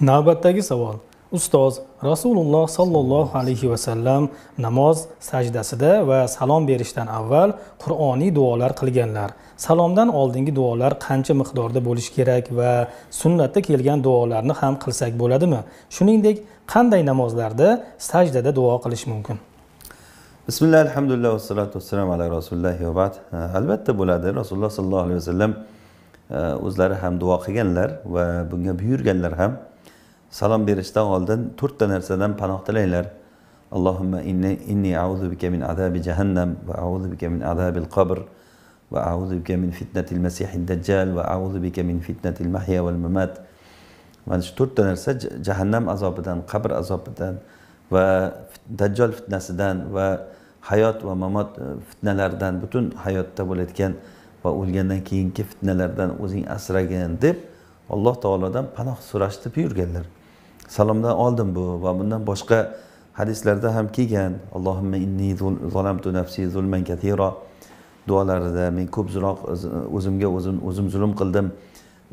navbatdagi savol ustoz rasululloh sollallohu alayhi vasallam namoz sajdasida va salom berishdan avval qur'oniy duolar qilganlar salomdan oldingi duolar qancha miqdorda bo'lishi kerak va sunnatda kelgan duolarni ham qilsak bo'ladimi shuningdek qanday namozlarda sajdada duo qilish mumkin bismillah alhamdulillah vassalotu vassalam ala rasulullohi vabad albatta bo'ladi rasululloh sollallohu alayhi vasallam e, o'zlari ham duo qilganlar va bunga buyurganlar ham salom berishdan oldin to'rtta narsadan panoh tilanglar allohimma inni inni auzu bika min azabi jahannam va auzu bika min azabil qabr va auzu bika min fitnatil masihid dajjal va auzu bika min fitnatil mahya val mamat mana shu to'rtta narsa jahannam azobidan qabr azobidan va dajjol fitnasidan va hayot va mamot e, fitnalaridan butun hayotda bo'layotgan va o'lgandan keyingi fitnalardan o'zing asragin deb alloh taolodan panoh so'rashni buyurganlar salomdan oldin bu va bundan boshqa hadislarda ham kelgan inni nafsi zulman duolarida men ko'p ko'proq o'zimga o'zim o'zim zulm qildim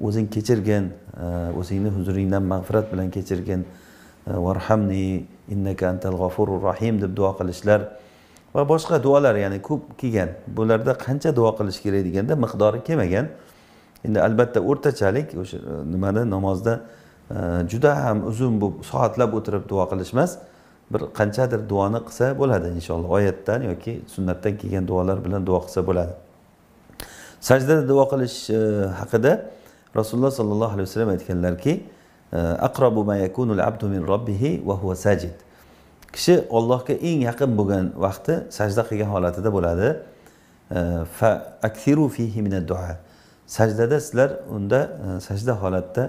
o'zing kechirgin uh, o'zingni huzuringdan mag'firat bilan kechirgin uh, varhamni innaka antal g'ofurur rohim deb duo qilishlar va boshqa duolar ya'ni ko'p kelgan bularda qancha duo qilish kerak deganda miqdori kelmagan endi albatta o'rtachalik o'sha uh, nimada namozda juda ham uzun bo'lib soatlab o'tirib duo qilish emas bir qanchadir duoni qilsa bo'ladi inshaalloh oyatdan yoki sunnatdan kelgan duolar bilan duo qilsa bo'ladi sajdada duo qilish e, haqida rasululloh sollallohu alayhi vasallam aytganlarki e, aqrobu ma yakunul abdu min robbihi va huva sajid kishi ollohga eng yaqin bo'lgan vaqti sajda qilgan holatida bo'ladi e, fa aktiru fihi mina duo sajdada sizlar unda sajda holatda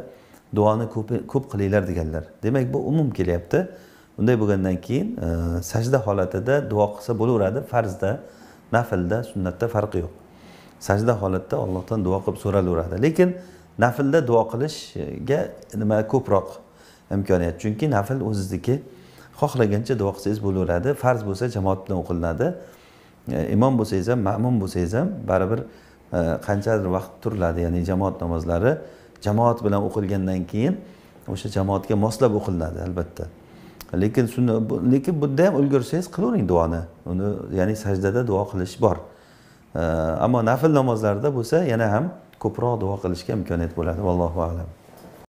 duoni ko'p qilinglar deganlar demak bu umum kelyapti unday bo'lgandan keyin e, sajda holatida duo qilsa bo'laveradi farzda naflda sunnatda farqi yo'q sajda holatda ollohdan duo qilib so'ralaveradi lekin naflda duo qilishga nima ko'proq imkoniyat chunki nafl o'zizniki xohlagancha duo qilsangiz bo'laveradi farz bo'lsa jamoat bilan o'qilinadi e, imom bo'lsangiz ham ma'mum bo'lsangiz ham baribir e, qanchadir vaqt turiladi ya'ni jamoat namozlari jamoat bilan o'qilgandan keyin o'sha jamoatga moslab o'qilinadi albatta lekin sunna lekin bunda ham ulgursangiz qilavering duoni uni ya'ni sajdada duo qilish bor ammo nafl namozlarda bo'lsa yana ham ko'proq duo qilishga imkoniyat bo'ladi vallohu alam